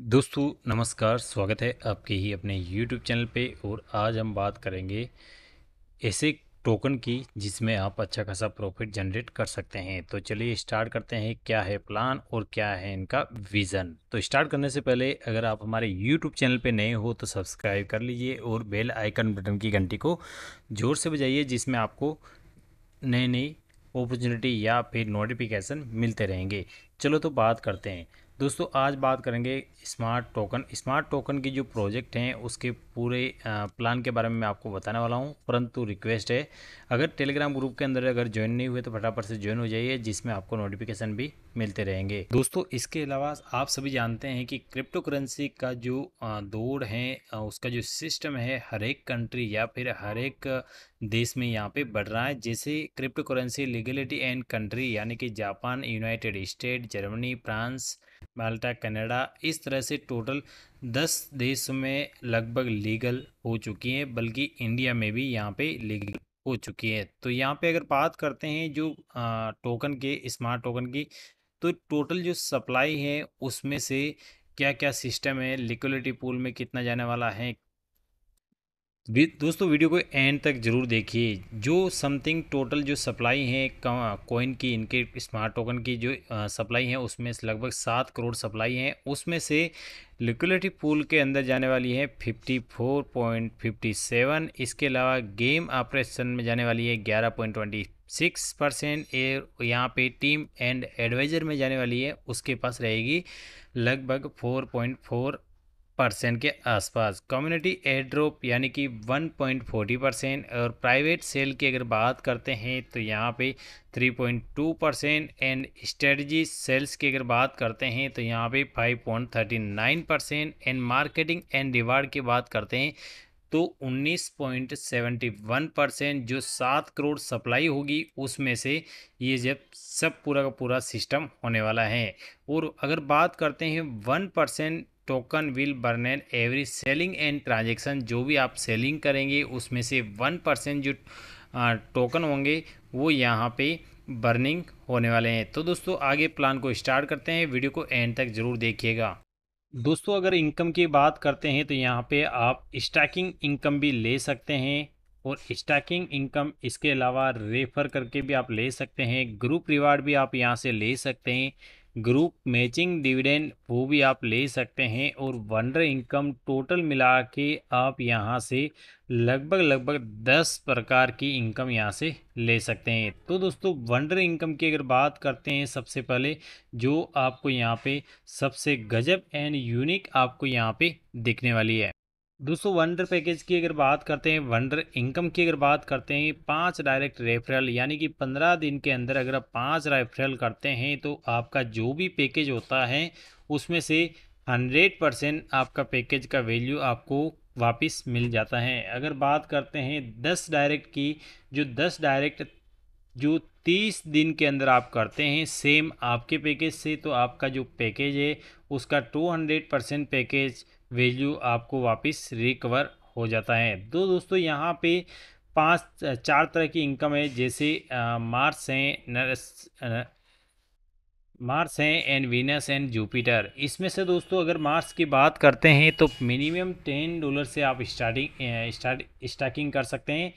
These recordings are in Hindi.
दोस्तों नमस्कार स्वागत है आपके ही अपने YouTube चैनल पे और आज हम बात करेंगे ऐसे टोकन की जिसमें आप अच्छा खासा प्रॉफिट जनरेट कर सकते हैं तो चलिए स्टार्ट करते हैं क्या है प्लान और क्या है इनका विज़न तो स्टार्ट करने से पहले अगर आप हमारे यूट्यूब चैनल पे नए हो तो सब्सक्राइब कर लीजिए और बेल आइकन बटन की घंटी को ज़ोर से बजाइए जिसमें आपको नई नई अपॉर्चुनिटी या फिर नोटिफिकेशन मिलते रहेंगे चलो तो बात करते हैं दोस्तों आज बात करेंगे स्मार्ट टोकन स्मार्ट टोकन के जो प्रोजेक्ट हैं उसके पूरे प्लान के बारे में मैं आपको बताने वाला हूं परंतु रिक्वेस्ट है अगर टेलीग्राम ग्रुप के अंदर अगर ज्वाइन नहीं हुए तो फटाफट से ज्वाइन हो जाइए जिसमें आपको नोटिफिकेशन भी मिलते रहेंगे दोस्तों इसके अलावा आप सभी जानते हैं कि क्रिप्टो करेंसी का जो दौड़ है उसका जो सिस्टम है हर एक कंट्री या फिर हर एक देश में यहाँ पे बढ़ रहा है जैसे crypto currency legality and country यानी कि Japan United State Germany France Malta Canada इस तरह से टोटल दस देश में लगभग लीगल हो चुकी है बल्कि इंडिया में भी यहाँ पे लीगल हो चुकी है तो यहाँ पे अगर बात करते हैं जो टोकन के स्मार्ट टोकन की तो टोटल जो सप्लाई है उसमें से क्या क्या सिस्टम है लिक्विडिटी पूल में कितना जाने वाला है दोस्तों वीडियो को एंड तक जरूर देखिए जो समथिंग टोटल जो सप्लाई है कॉइन की इनके स्मार्ट टोकन की जो सप्लाई है उसमें लगभग सात करोड़ सप्लाई है उसमें से लिक्विडिटी पूल के अंदर जाने वाली है 54.57 इसके अलावा गेम ऑपरेशन में जाने वाली है 11.26 परसेंट यहाँ पर टीम एंड एडवाइज़र में जाने वाली है उसके पास रहेगी लगभग 4.4 परसेंट के आसपास कम्युनिटी एड्रोप यानी कि 1.40 परसेंट और प्राइवेट सेल की अगर बात करते हैं तो यहाँ पे 3.2 परसेंट एंड स्ट्रेटजी सेल्स की अगर बात करते हैं तो यहाँ पे 5.39 percent and marketing and reward की बात करते हैं तो 19.71 परसेंट जो सात करोड़ सप्लाई होगी उसमें से ये जब सब पूरा का पूरा सिस्टम होने वाला है और अगर बात करते हैं one percent token will burn in every selling and transaction जो भी आप सेलिंग करेंगे उसमें से वन परसेंट जो टोकन होंगे वो यहाँ पे बर्निंग होने वाले हैं तो दोस्तों आगे प्लान को स्टार्ट करते हैं वीडियो को एंड तक ज़रूर देखिएगा दोस्तों अगर इनकम की बात करते हैं तो यहाँ पे आप स्टैकिंग इनकम भी ले सकते हैं और स्टैकिंग इनकम इसके अलावा रेफर करके भी आप ले सकते हैं ग्रुप रिवार्ड भी आप यहाँ से ले सकते हैं ग्रुप मैचिंग डिविडेंड वो भी आप ले सकते हैं और वनडर इनकम टोटल मिला के आप यहाँ से लगभग लगभग दस प्रकार की इनकम यहाँ से ले सकते हैं तो दोस्तों वनडर इनकम की अगर बात करते हैं सबसे पहले जो आपको यहाँ पे सबसे गजब एंड यूनिक आपको यहाँ पे दिखने वाली है दोस्तों वंडर पैकेज की अगर बात करते हैं वंडर इनकम की अगर बात करते हैं पांच डायरेक्ट रेफरल यानी कि पंद्रह दिन के अंदर अगर आप पाँच रेफरल करते हैं तो आपका जो भी पैकेज होता है उसमें से हंड्रेड परसेंट आपका पैकेज का वैल्यू आपको वापस मिल जाता है अगर बात करते हैं दस डायरेक्ट की जो दस डायरेक्ट जो तीस दिन के अंदर आप करते हैं सेम आपके पैकेज से तो आपका जो पैकेज है उसका two hundred percent package value आपको वापस रिकवर हो जाता है तो दोस्तों यहाँ पे पांच चार तरह की इनकम है जैसे मार्च हैं मार्स हैं एंड वीनस एंड जुपिटर इसमें से दोस्तों अगर मार्स की बात करते हैं तो मिनिमम टेन डॉलर से आप स्टार्टिंग स्टार्टिंग कर सकते हैं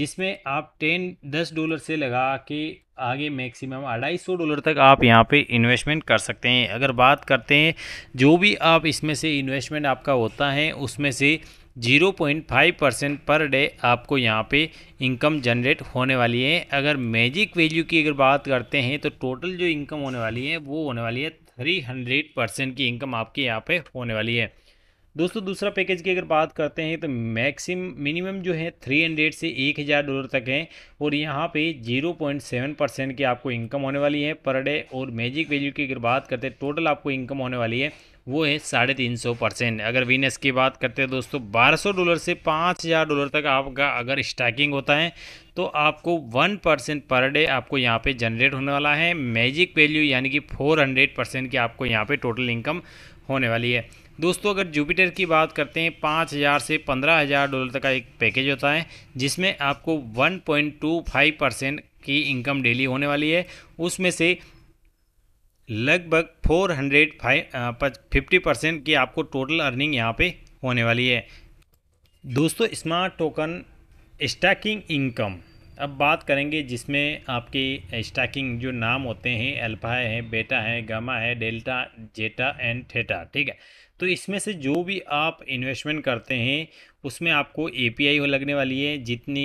जिसमें आप टेन दस डॉलर से लगा के आगे मैक्सिमम अढ़ाई सौ डॉलर तक आप यहाँ पे इन्वेस्टमेंट कर सकते हैं अगर बात करते हैं जो भी आप इसमें से इन्वेस्टमेंट आपका होता है उसमें से zero point five percent per day आपको यहाँ पे इनकम जनरेट होने वाली है अगर मैजिक वैल्यू की अगर बात करते हैं तो टोटल जो इनकम होने वाली है वो होने वाली है थ्री हंड्रेड परसेंट की इनकम आपके यहाँ पे होने वाली है दोस्तों दूसरा पैकेज की अगर बात करते हैं तो मैक्सिम मिनिमम जो है थ्री हंड्रेड से एक हज़ार डॉलर तक है और यहाँ पे जीरो पॉइंट सेवन परसेंट की आपको इनकम होने वाली है पर डे और मैजिक वैल्यू की अगर बात करते हैं टोटल आपको इनकम होने वाली है वो है साढ़े तीन सौ परसेंट अगर विनेस की बात करते हैं दोस्तों बारह सौ डॉलर से पाँच हज़ार डॉलर तक आपका अगर स्टैकिंग होता है तो आपको वन परसेंट पर डे आपको यहाँ पे जनरेट होने वाला है मैजिक वैल्यू यानी कि फोर हंड्रेड परसेंट की आपको यहाँ पे टोटल इनकम होने वाली है दोस्तों अगर जुपिटर की बात करते हैं पाँच हज़ार से पंद्रह हज़ार डॉलर तक का एक पैकेज होता है जिसमें आपको one point two five percent की इनकम डेली होने वाली है उसमें से लगभग four hundred five fifty percent की आपको टोटल अर्निंग यहाँ पे होने वाली है दोस्तों स्मार्ट टोकन स्टैकिंग इनकम अब बात करेंगे जिसमें आपके स्टैकिंग जो नाम होते हैं अल्फा है बेटा है गामा है डेल्टा जेटा एंड थेटा ठीक है तो इसमें से जो भी आप इन्वेस्टमेंट करते हैं उसमें आपको एपीआई हो लगने वाली है जितनी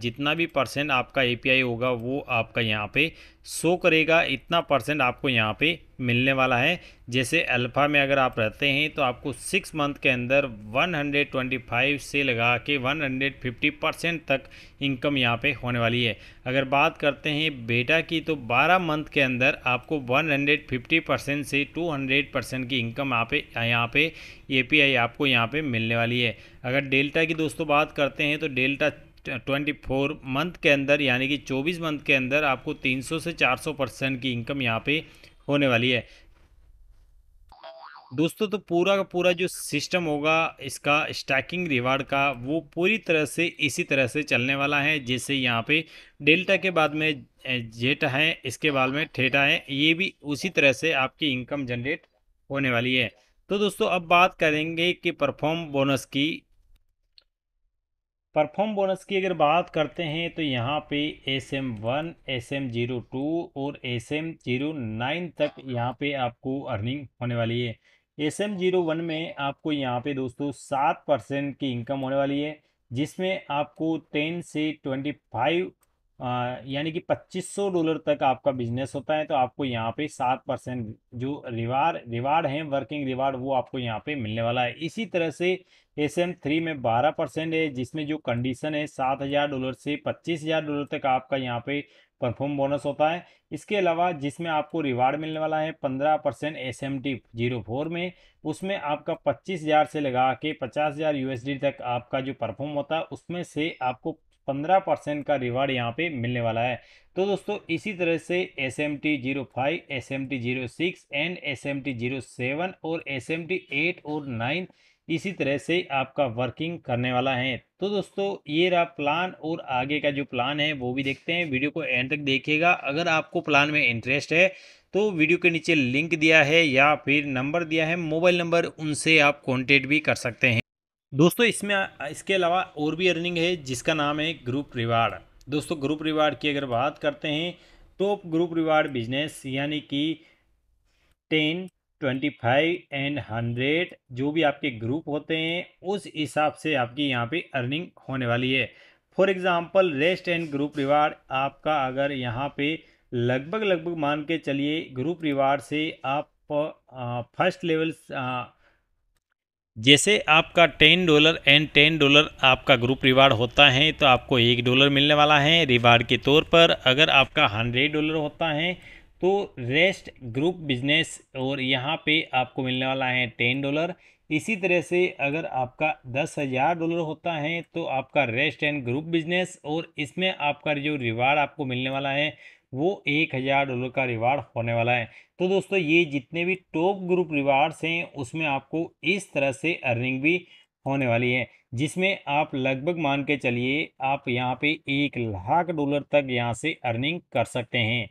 जितना भी परसेंट आपका एपीआई होगा वो आपका यहाँ पे शो करेगा इतना परसेंट आपको यहाँ पे मिलने वाला है जैसे अल्फ़ा में अगर आप रहते हैं तो आपको सिक्स मंथ के अंदर 125 से लगा के 150 परसेंट तक इनकम यहाँ पे होने वाली है अगर बात करते हैं बेटा की तो 12 मंथ के अंदर आपको 150 परसेंट से 200 परसेंट की इनकम यहाँ पे यहाँ यहाँ पे एपीआई आपको यहाँ पे मिलने वाली है अगर डेल्टा की दोस्तों बात करते हैं तो डेल्टा 24 मंथ के अंदर यानी कि 24 मंथ के अंदर आपको 300 से 400 परसेंट की इनकम यहाँ पे होने वाली है दोस्तों तो पूरा का पूरा जो सिस्टम होगा इसका स्टैकिंग रिवार्ड का वो पूरी तरह से इसी तरह से चलने वाला है जैसे यहाँ पे डेल्टा के बाद में जेटा है इसके बाद में ठेटा है ये भी उसी तरह से आपकी इनकम जनरेट होने वाली है तो दोस्तों अब बात करेंगे कि परफॉर्म बोनस की परफॉर्म बोनस की अगर बात करते हैं तो यहाँ पे S M one S M zero two और एस एम जीरो नाइन तक यहाँ पे आपको अर्निंग होने वाली है एस एम जीरो वन में आपको यहाँ पे दोस्तों सात परसेंट की इनकम होने वाली है जिसमें आपको टेन से ट्वेंटी फाइव यानी कि 2500 डॉलर तक आपका बिजनेस होता है तो आपको यहाँ पे सात परसेंट जो रिवार रिवार्ड है वर्किंग रिवार्ड वो आपको यहाँ पे मिलने वाला है इसी तरह से एस एम थ्री में बारह परसेंट है जिसमें जो कंडीशन है सात हज़ार डॉलर से पच्चीस हज़ार डॉलर तक आपका यहाँ पे परफॉर्म बोनस होता है इसके अलावा जिसमें आपको रिवार्ड मिलने वाला है पंद्रह percent S M T zero four में उसमें आपका पच्चीस हज़ार से लगा के पचास हज़ार यू एस डी तक आपका जो परफॉर्म होता है उसमें से आपको पंद्रह परसेंट का रिवार्ड यहाँ पे मिलने वाला है तो दोस्तों इसी तरह से S M T zero five S M T zero six and S M T zero seven और एस एम टी एट और नाइन इसी तरह से आपका वर्किंग करने वाला है तो दोस्तों ये रहा प्लान और आगे का जो प्लान है वो भी देखते हैं वीडियो को एंड तक देखिएगा अगर आपको प्लान में इंटरेस्ट है तो वीडियो के नीचे लिंक दिया है या फिर नंबर दिया है मोबाइल नंबर उनसे आप कॉन्टेक्ट भी कर सकते हैं दोस्तों इसमें इसके अलावा और भी अर्निंग है जिसका नाम है ग्रुप रिवार्ड दोस्तों ग्रुप रिवार्ड की अगर बात करते हैं तो ग्रुप रिवार्ड बिजनेस यानी कि ten twenty five and hundred जो भी आपके ग्रुप होते हैं उस हिसाब से आपकी यहाँ पे अर्निंग होने वाली है for example rest and group reward आपका अगर यहाँ पे लगभग लगभग मान के चलिए ग्रुप रिवार्ड से आप फर्स्ट लेवल जैसे आपका ten dollar and ten dollar आपका ग्रुप रिवार्ड होता है तो आपको एक डॉलर मिलने वाला है रिवार्ड के तौर पर अगर आपका हंड्रेड डॉलर होता है तो रेस्ट ग्रुप बिजनेस और यहाँ पे आपको मिलने वाला है टेन डॉलर इसी तरह से अगर आपका दस हज़ार डॉलर होता है तो आपका रेस्ट एंड ग्रुप बिजनेस और इसमें आपका जो रिवार्ड आपको मिलने वाला है वो एक हज़ार डॉलर का रिवार्ड होने वाला है तो दोस्तों ये जितने भी टॉप ग्रुप रिवार्ड्स हैं उसमें आपको इस तरह से अर्निंग भी होने वाली है जिसमें आप लगभग मान के चलिए आप यहाँ पे एक लाख डॉलर तक यहाँ से अर्निंग कर सकते हैं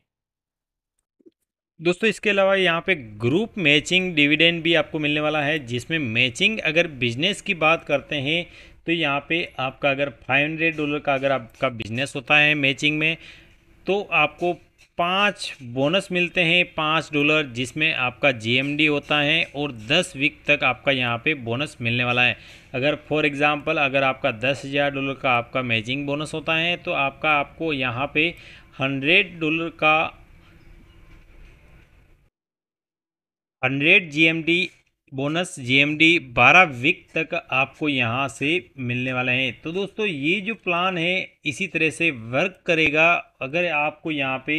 दोस्तों इसके अलावा यहाँ पे ग्रुप मैचिंग डिविडेंड भी आपको मिलने वाला है जिसमें मैचिंग अगर बिजनेस की बात करते हैं तो यहाँ पे आपका अगर 500 डॉलर का अगर आपका बिजनेस होता है मैचिंग में तो आपको पाँच बोनस मिलते हैं पाँच डॉलर जिसमें आपका जी होता है और दस वीक तक आपका यहाँ पे बोनस मिलने वाला है अगर फॉर एग्ज़ाम्पल अगर आपका दस हज़ार डॉलर का आपका मैचिंग बोनस होता है तो आपका आपको यहाँ पे हंड्रेड डॉलर का hundred G bonus GMD 12 week तक आपको यहाँ से मिलने वाले हैं तो दोस्तों ये जो प्लान है इसी तरह से वर्क करेगा अगर आपको यहाँ पे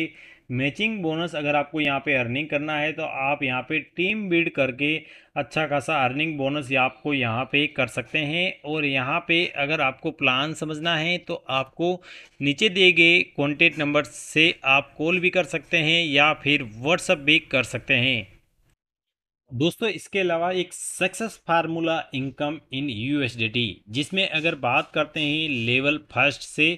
मैचिंग बोनस अगर आपको यहाँ पे अर्निंग करना है तो आप यहाँ पे टीम बिल्ड करके अच्छा खासा अर्निंग बोनस या आपको यहाँ पे कर सकते हैं और यहाँ पे अगर आपको प्लान समझना है तो आपको नीचे दिए गए कॉन्टेक्ट नंबर से आप कॉल भी कर सकते हैं या फिर व्हाट्सअप भी कर सकते हैं दोस्तों इसके अलावा एक success formula income in USDT जिसमें अगर बात करते हैं लेवल फर्स्ट से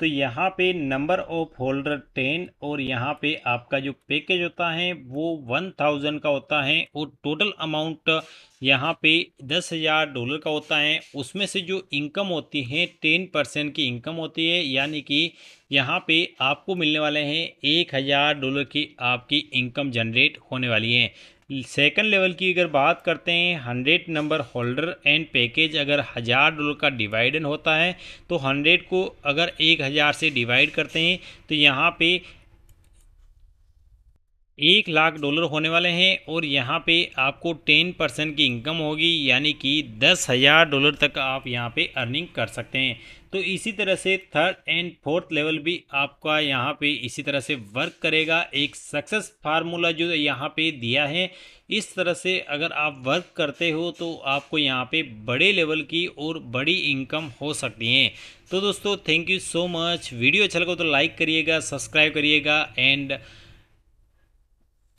तो यहाँ पे नंबर ऑफ होल्डर टेन और यहाँ पे आपका जो पैकेज होता है वो वन थाउजेंड का होता है और टोटल अमाउंट यहाँ पे दस हज़ार डॉलर का होता है उसमें से जो इनकम होती है टेन परसेंट की इनकम होती है यानी कि यहाँ पे आपको मिलने वाले हैं एक हज़ार डॉलर की आपकी इनकम जनरेट होने वाली है सेकंड लेवल की अगर बात करते हैं hundred number holder and package अगर हज़ार डॉलर का डिवाइडन होता है तो हंड्रेड को अगर एक हज़ार से डिवाइड करते हैं तो यहाँ पे एक लाख डॉलर होने वाले हैं और यहाँ पे आपको टेन परसेंट की इनकम होगी यानी कि दस हज़ार डॉलर तक आप यहाँ पे अर्निंग कर सकते हैं तो इसी तरह से थर्ड एंड फोर्थ लेवल भी आपका यहाँ पे इसी तरह से वर्क करेगा एक सक्सेस फार्मूला जो यहाँ पे दिया है इस तरह से अगर आप वर्क करते हो तो आपको यहाँ पे बड़े लेवल की और बड़ी इनकम हो सकती है तो दोस्तों thank you so much video अच्छा लगा तो लाइक करिएगा सब्सक्राइब करिएगा एंड